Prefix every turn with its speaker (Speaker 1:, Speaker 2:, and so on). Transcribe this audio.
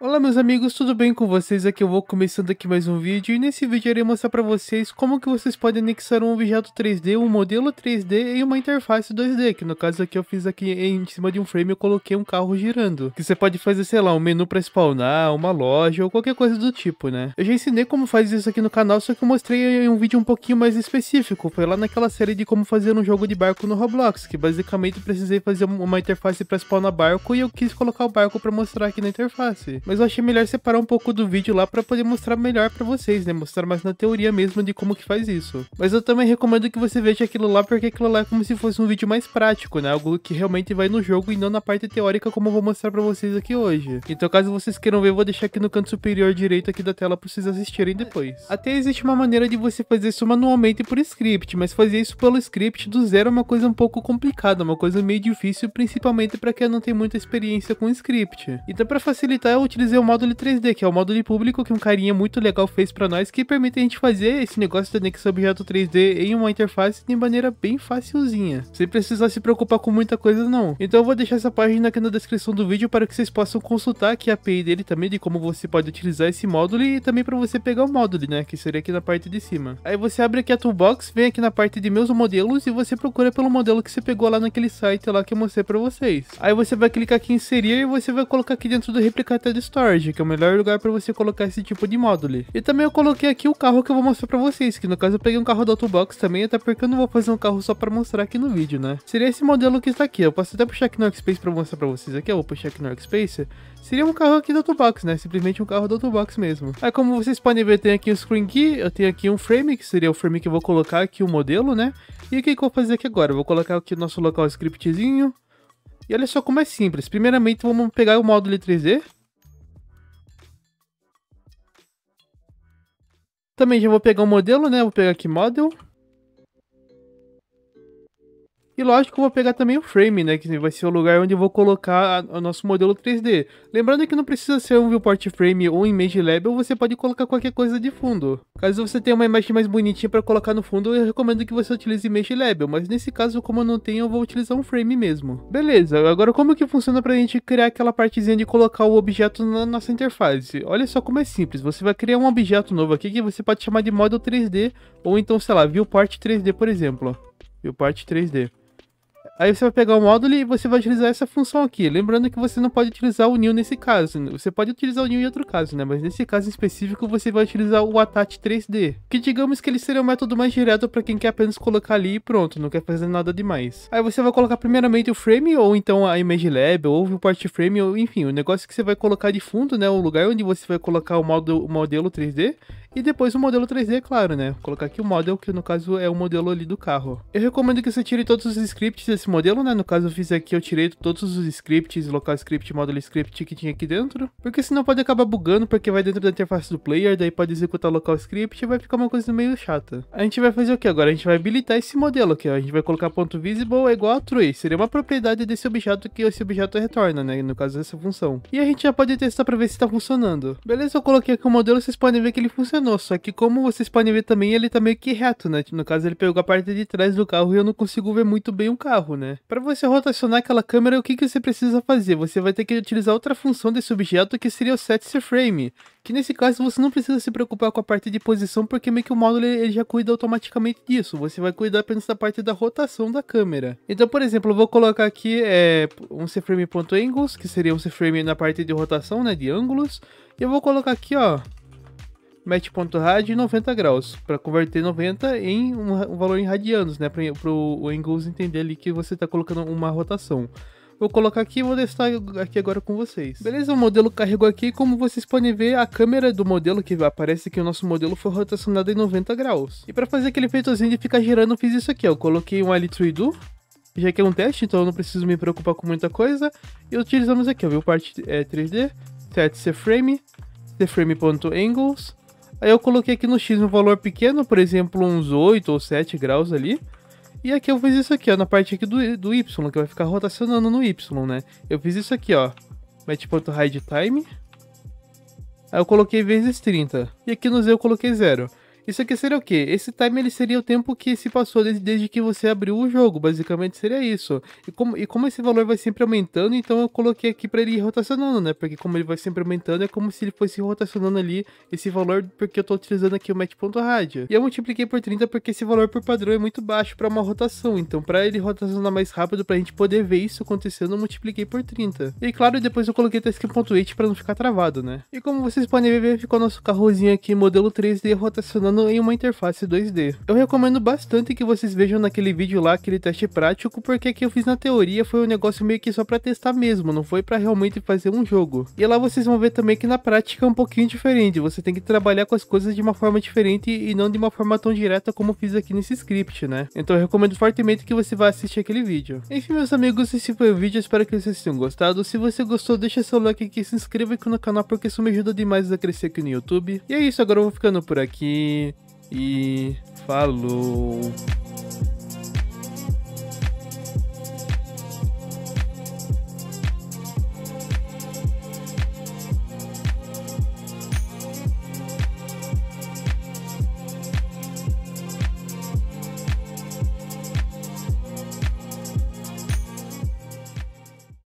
Speaker 1: Olá meus amigos, tudo bem com vocês? Aqui eu é vou começando aqui mais um vídeo e nesse vídeo eu irei mostrar para vocês como que vocês podem anexar um objeto 3D, um modelo 3D e uma interface 2D, que no caso aqui eu fiz aqui em cima de um frame eu coloquei um carro girando, que você pode fazer, sei lá, um menu para spawnar, uma loja ou qualquer coisa do tipo, né? Eu já ensinei como faz isso aqui no canal, só que eu mostrei em um vídeo um pouquinho mais específico, foi lá naquela série de como fazer um jogo de barco no Roblox, que basicamente eu precisei fazer uma interface para spawnar barco e eu quis colocar o barco para mostrar aqui na interface. Mas eu achei melhor separar um pouco do vídeo lá para poder mostrar melhor para vocês, né? Mostrar mais na teoria mesmo de como que faz isso. Mas eu também recomendo que você veja aquilo lá, porque aquilo lá é como se fosse um vídeo mais prático, né? Algo que realmente vai no jogo e não na parte teórica como eu vou mostrar para vocês aqui hoje. Então caso vocês queiram ver, eu vou deixar aqui no canto superior direito aqui da tela para vocês assistirem depois. Até existe uma maneira de você fazer isso manualmente por script, mas fazer isso pelo script do zero é uma coisa um pouco complicada, uma coisa meio difícil, principalmente para quem não tem muita experiência com script. Então para facilitar eu utilizo utilizei o módulo 3D, que é o módulo público que um carinha muito legal fez para nós, que permite a gente fazer esse negócio de anexar objeto 3D em uma interface de maneira bem facilzinha, sem precisar se preocupar com muita coisa não. Então eu vou deixar essa página aqui na descrição do vídeo para que vocês possam consultar aqui a API dele também, de como você pode utilizar esse módulo e também para você pegar o módulo, né, que seria aqui na parte de cima. Aí você abre aqui a toolbox, vem aqui na parte de meus modelos e você procura pelo modelo que você pegou lá naquele site lá que eu mostrei para vocês. Aí você vai clicar aqui em inserir e você vai colocar aqui dentro do replicator de Storage, que é o melhor lugar para você colocar esse tipo de módulo. E também eu coloquei aqui o carro que eu vou mostrar para vocês, que no caso eu peguei um carro da Autobox também, até porque eu não vou fazer um carro só para mostrar aqui no vídeo, né? Seria esse modelo que está aqui, eu posso até puxar aqui no Workspace para mostrar para vocês aqui, eu vou puxar aqui no Workspace. Seria um carro aqui da Autobox, né? Simplesmente um carro da Autobox mesmo. Aí como vocês podem ver, tem aqui o um Screen Key, eu tenho aqui um frame, que seria o frame que eu vou colocar aqui o modelo, né? E o que eu vou fazer aqui agora? Eu vou colocar aqui o nosso local scriptzinho. E olha só como é simples. Primeiramente, vamos pegar o módulo 3D. Também já vou pegar o um modelo, né? Vou pegar aqui model. E lógico que eu vou pegar também o frame, né? Que vai ser o lugar onde eu vou colocar o nosso modelo 3D. Lembrando que não precisa ser um viewport frame ou image label, você pode colocar qualquer coisa de fundo. Caso você tenha uma imagem mais bonitinha para colocar no fundo, eu recomendo que você utilize image label, mas nesse caso, como eu não tenho, eu vou utilizar um frame mesmo. Beleza, agora como que funciona para a gente criar aquela partezinha de colocar o objeto na nossa interface? Olha só como é simples, você vai criar um objeto novo aqui que você pode chamar de model 3D, ou então, sei lá, viewport 3D, por exemplo. Viewport 3D. Aí você vai pegar o módulo e você vai utilizar essa função aqui. Lembrando que você não pode utilizar o new nesse caso. Né? Você pode utilizar o new em outro caso, né? Mas nesse caso específico, você vai utilizar o attach 3D. Que digamos que ele seria o um método mais direto para quem quer apenas colocar ali e pronto, não quer fazer nada demais. Aí você vai colocar primeiramente o frame, ou então a image lab, ou o part frame, ou enfim, o negócio que você vai colocar de fundo, né? O lugar onde você vai colocar o, modo, o modelo 3D. E depois o modelo 3D, claro, né? Vou colocar aqui o model, que no caso é o modelo ali do carro. Eu recomendo que você tire todos os scripts esse modelo, né? No caso eu fiz aqui, eu tirei todos os scripts, local script, módulo script que tinha aqui dentro, porque senão pode acabar bugando, porque vai dentro da interface do player, daí pode executar local script e vai ficar uma coisa meio chata. A gente vai fazer o que agora? A gente vai habilitar esse modelo aqui, ó. A gente vai colocar ponto visible é igual a true, seria uma propriedade desse objeto que esse objeto retorna, né? No caso dessa função. E a gente já pode testar para ver se está funcionando. Beleza, eu coloquei aqui o modelo, vocês podem ver que ele funcionou, só que como vocês podem ver também, ele tá meio que reto, né? No caso ele pegou a parte de trás do carro e eu não consigo ver muito bem o carro carro, né? Para você rotacionar aquela câmera, o que, que você precisa fazer? Você vai ter que utilizar outra função desse objeto que seria o set frame, que nesse caso você não precisa se preocupar com a parte de posição, porque meio que o módulo ele já cuida automaticamente disso. Você vai cuidar apenas da parte da rotação da câmera. Então, por exemplo, eu vou colocar aqui é, um cframe.angles, que seria um C-frame na parte de rotação, né, de ângulos. E eu vou colocar aqui, ó, match.rad 90 graus, para converter 90 em um, um, valor em radianos, né? Para o Engels entender ali que você está colocando uma rotação. Vou colocar aqui e vou testar aqui agora com vocês. Beleza, o modelo carregou aqui. Como vocês podem ver, a câmera do modelo que aparece que o nosso modelo foi rotacionado em 90 graus. E para fazer aquele efeitozinho de ficar girando, fiz isso aqui, Eu coloquei um L3 do já que é um teste, então eu não preciso me preocupar com muita coisa. E utilizamos aqui, viu? Parte é, 3D, set C-Frame, C-Frame.angles, Aí eu coloquei aqui no X um valor pequeno, por exemplo, uns 8 ou 7 graus ali. E aqui eu fiz isso aqui, ó, na parte aqui do, do Y, que vai ficar rotacionando no Y, né? Eu fiz isso aqui, ó, match.hide time. Aí eu coloquei vezes 30. E aqui no Z eu coloquei 0. Isso aqui seria o quê? Esse time ele seria o tempo que se passou desde, desde que você abriu o jogo, basicamente seria isso. E como, e como esse valor vai sempre aumentando, então eu coloquei aqui para ele ir rotacionando, né? Porque como ele vai sempre aumentando, é como se ele fosse rotacionando ali esse valor, porque eu estou utilizando aqui o match.radio. E eu multipliquei por 30 porque esse valor por padrão é muito baixo para uma rotação, então para ele rotacionar mais rápido, para a gente poder ver isso acontecendo, eu multipliquei por 30. E claro, depois eu coloquei task.8 para não ficar travado, né? E como vocês podem ver, ficou nosso carrozinho aqui modelo 3D rotacionando funcionando em uma interface 2D. Eu recomendo bastante que vocês vejam naquele vídeo lá aquele teste prático, porque que eu fiz na teoria foi um negócio meio que só para testar mesmo, não foi para realmente fazer um jogo. E lá vocês vão ver também que na prática é um pouquinho diferente, você tem que trabalhar com as coisas de uma forma diferente e não de uma forma tão direta como fiz aqui nesse script, né? Então eu recomendo fortemente que você vá assistir aquele vídeo. Enfim, meus amigos, esse foi o vídeo, espero que vocês tenham gostado. Se você gostou, deixa seu like aqui, se inscreva aqui no canal, porque isso me ajuda demais a crescer aqui no YouTube. E é isso, agora eu vou ficando por aqui e falou!